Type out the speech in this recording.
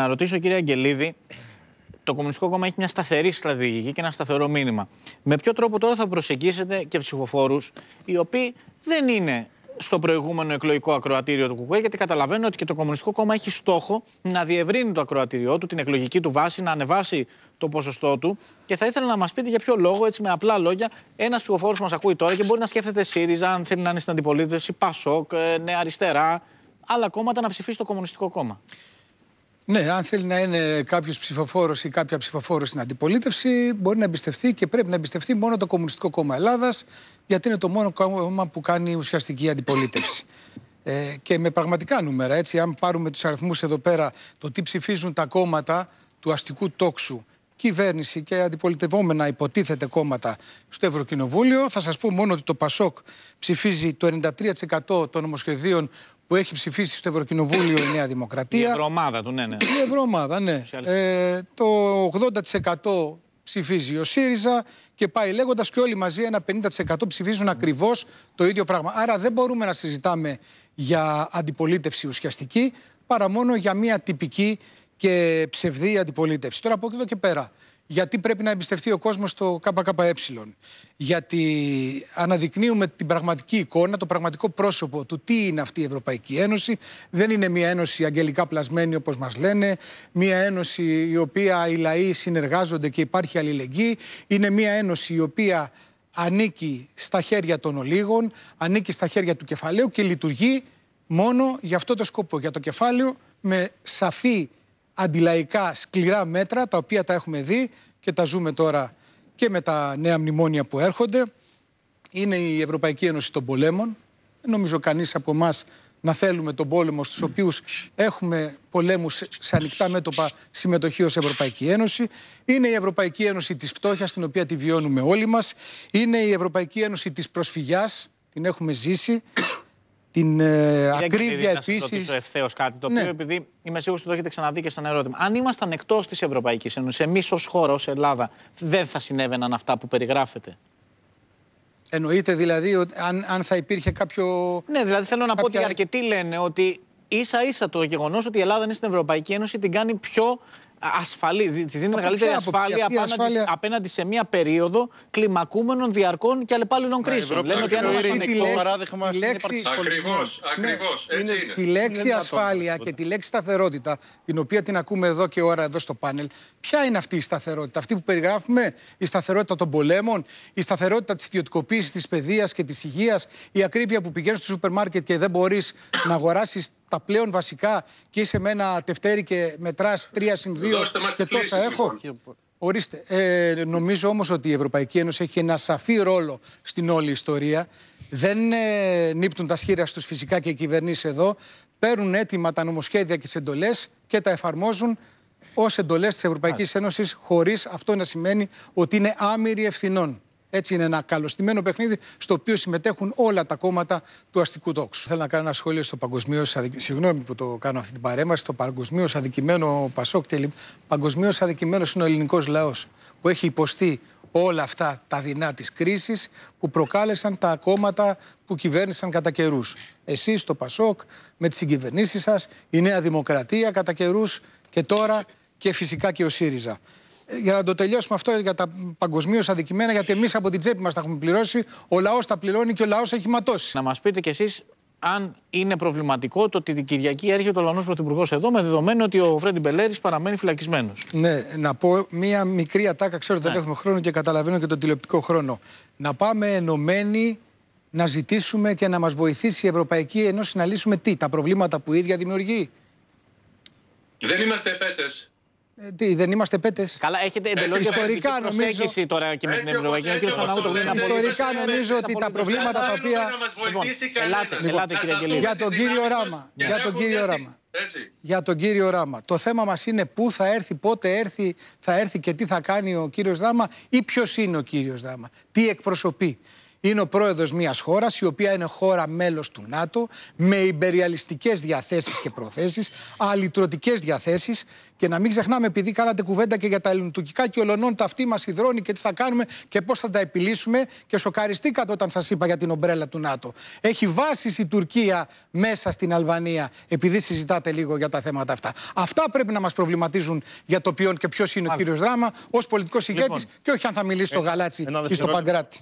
να ρωτήσω, κύριε Αγγελίδη, το Κομμουνιστικό Κόμμα έχει μια σταθερή στρατηγική και ένα σταθερό μήνυμα. Με ποιο τρόπο τώρα θα προσεγγίσετε και ψηφοφόρους οι οποίοι δεν είναι στο προηγούμενο εκλογικό ακροατήριο του ΚΚΕ, γιατί καταλαβαίνω ότι και το Κομμουνιστικό Κόμμα έχει στόχο να διευρύνει το ακροατήριό του, την εκλογική του βάση, να ανεβάσει το ποσοστό του. Και θα ήθελα να μας πείτε για ποιο λόγο, έτσι με απλά λόγια, ένας ψηφοφόρος που μας ακούει τώρα και μπορεί να σκέφτεται ΣΥΡΙΖΑ, αν θέλει να είναι στην αντιπολίτευση, ΠΑΣΟΚ, ε, Νέα Αριστερά, άλλα κόμματα να ψηφίσει το Κομμουνιστικό Κόμμα. Ναι, αν θέλει να είναι κάποιος ψηφοφόρος ή κάποια ψηφοφόρος στην αντιπολίτευση, μπορεί να εμπιστευτεί και πρέπει να εμπιστευτεί μόνο το Κομμουνιστικό Κόμμα Ελλάδας, γιατί είναι το μόνο κόμμα που κάνει ουσιαστική αντιπολίτευση. Ε, και με πραγματικά νούμερα, έτσι, αν πάρουμε τους αριθμούς εδώ πέρα, το τι ψηφίζουν τα κόμματα του αστικού τόξου κυβέρνηση και αντιπολιτευόμενα υποτίθεται κόμματα στο Ευρωκοινοβούλιο. Θα σας πω μόνο ότι το ΠΑΣΟΚ ψηφίζει το 93% των νομοσχεδίων που έχει ψηφίσει στο Ευρωκοινοβούλιο η Νέα Δημοκρατία. Η Ευρωομάδα του, ναι, ναι. Η Ευρωομάδα, ναι. Ε, το 80% ψηφίζει ο ΣΥΡΙΖΑ και πάει λέγοντας και όλοι μαζί ένα 50% ψηφίζουν mm. ακριβώς το ίδιο πράγμα. Άρα δεν μπορούμε να συζητάμε για αντιπολίτευση ουσιαστική παρά μόνο για μια τυπική και ψευδή αντιπολίτευση. Τώρα από εδώ και πέρα. Γιατί πρέπει να εμπιστευτεί ο κόσμος το ΚΚΕ. Γιατί αναδεικνύουμε την πραγματική εικόνα, το πραγματικό πρόσωπο του τι είναι αυτή η Ευρωπαϊκή Ένωση. Δεν είναι μια ένωση αγγελικά πλασμένη, όπως μας λένε. Μια ένωση η οποία οι λαοί συνεργάζονται και υπάρχει αλληλεγγύη. Είναι μια ένωση η οποία ανήκει στα χέρια των ολίγων, ανήκει στα χέρια του κεφαλαίου και λειτουργεί μόνο για αυτό το σκοπό. Για το κεφάλαιο με σαφή αντιλαϊκά σκληρά μέτρα, τα οποία τα έχουμε δει και τα ζούμε τώρα και με τα νέα μνημόνια που έρχονται. Είναι η Ευρωπαϊκή Ένωση των Πολέμων. Δεν νομίζω κανείς από εμάς να θέλουμε τον πόλεμο στους οποίους έχουμε πολέμους σε ανοιχτά μέτωπα συμμετοχή ως Ευρωπαϊκή Ένωση. Είναι η Ευρωπαϊκή Ένωση της φτώχειας, την οποία τη βιώνουμε όλοι μας. Είναι η Ευρωπαϊκή Ένωση της προσφυγιάς, την έχουμε ζήσει την ε, ακρίβεια επίση. Να ευθέως κάτι το οποίο, ναι. επειδή είμαι σίγουρος ότι το έχετε ξαναδεί και σαν ερώτημα. Αν ήμασταν εκτός της Ευρωπαϊκής Ένωσης, εμείς ως χώρα, ως Ελλάδα, δεν θα συνέβαιναν αυτά που περιγράφετε. Εννοείται δηλαδή ότι αν, αν θα υπήρχε κάποιο. Ναι, δηλαδή θέλω να κάποια... πω ότι αρκετοί λένε ότι ίσα ίσα το γεγονός ότι η Ελλάδα είναι στην Ευρωπαϊκή Ένωση την κάνει πιο ασφαλή, τη δίνει μεγαλύτερη ασφάλεια, απέναντι, απέναντι σε μια περίοδο κλιμακούμενων διαρκών και αλλεπάλληλων ναι, κρίσεων. Λέμε ότι αν ναι. είναι παράδειγμα Ακριβώ. Τη λέξη ασφάλεια και τη λέξη σταθερότητα, την οποία την ακούμε εδώ και ώρα εδώ στο πάνελ, ποια είναι αυτή η σταθερότητα, αυτή που περιγράφουμε, η σταθερότητα των πολέμων, η σταθερότητα της ιδιωτικοποίησης της παιδείας και της υγείας, η ακρίβεια που πηγαίνει στο σούπερ μάρκετ και δεν μπορείς να αγοράσεις τα πλέον βασικά και είσαι με ένα τευτέρι και μετράς τρία συν 2 και τόσα έχω. Λοιπόν. Ορίστε. Ε, νομίζω όμως ότι η Ευρωπαϊκή Ένωση έχει ένα σαφή ρόλο στην όλη ιστορία. Δεν ε, νύπτουν τα σχήρα στους φυσικά και οι κυβερνήσεις εδώ. Παίρνουν έτοιμα τα νομοσχέδια και τις εντολές και τα εφαρμόζουν ως εντολές της Ευρωπαϊκής Ένωσης, χωρίς αυτό να σημαίνει ότι είναι άμυροι ευθυνών. Έτσι είναι ένα καλωστημένο παιχνίδι στο οποίο συμμετέχουν όλα τα κόμματα του αστικού τόξου. Θέλω να κάνω ένα σχόλιο στο παγκοσμίως. Συγγνώμη που το κάνω αυτή την παρέμβαση. Το παγκοσμίως αδικημένο Πασόκ Τελίπ. Παγκοσμίως αδικημένος είναι ο ελληνικός λαός που έχει υποστεί όλα αυτά τα δεινά της κρίσης που προκάλεσαν τα κόμματα που κυβέρνησαν κατά καιρούς. Εσείς, το Πασόκ, με τις συγκυβερνήσεις σας, η Νέα Δημοκρατία κατά καιρούς και τώρα και φυσικά και ο ΣΥΡΙΖΑ για να το τελειώσουμε αυτό για τα παγκοσμίως αδικημένα, γιατί εμείς από την τσέπη μας τα έχουμε πληρώσει, ο λαός τα πληρώνει και ο λαός έχει ματώσει. Να μας πείτε κι εσείς αν είναι προβληματικό το ότι την Κυριακή έρχεται ο Ολλανδό Πρωθυπουργός εδώ, με δεδομένο ότι ο Φρέντι Μπελέρης παραμένει φυλακισμένος. Ναι, να πω μία μικρή ατάκα. Ξέρω ότι δεν ναι. έχουμε χρόνο και καταλαβαίνω και τον τηλεοπτικό χρόνο. Να πάμε ενωμένοι να ζητήσουμε και να μας βοηθήσει η Ευρωπαϊκή Ένωση να λύσουμε τι, τα προβλήματα που η ίδια δημιουργεί. Δεν είμαστε επέτες. Ε, τι, δεν είμαστε πέτες. Καλά, έχετε εντελώ διαφορετική προσέγγιση τώρα και με την Ευρωπαϊκή Ένωση. Ιστορικά νομίζω ότι τα προβλήματα τα οποία. Λοιπόν, ελάτε, κύριε Αγγελίδη. Για τον κύριο Ράμα. Για τον κύριο Ράμα. Έτσι. Για τον κύριο Ράμα. Το θέμα μας είναι πού θα έρθει, πότε έρθει, θα έρθει και τι θα κάνει ο κύριος Ράμα ή ποιος είναι ο κύριος Ράμα, τι εκπροσωπεί. Είναι ο πρόεδρος μιας χώρας, η οποία είναι χώρα μέλος του ΝΑΤΟ, με υπεριαλιστικές διαθέσεις και προθέσεις, αλυτρωτικές διαθέσεις. Και να μην ξεχνάμε, επειδή κάνατε κουβέντα και για τα ελληνοτουρκικά και ολονών, τα αυτή μας υδρώνει και τι θα κάνουμε και πώς θα τα επιλύσουμε. Και σοκαριστήκατε όταν σας είπα για την ομπρέλα του ΝΑΤΟ. Έχει βάσεις η Τουρκία μέσα στην Αλβανία, επειδή συζητάτε λίγο για τα θέματα αυτά. Αυτά πρέπει να μας προβληματίζουν για το ποιον και ποιος είναι ο κύριος Δράμα, ως πολιτικός ηγέτης, λοιπόν, και όχι αν θα μιλήσει στο ε, Γαλάτσι ή στο Παγκράτη.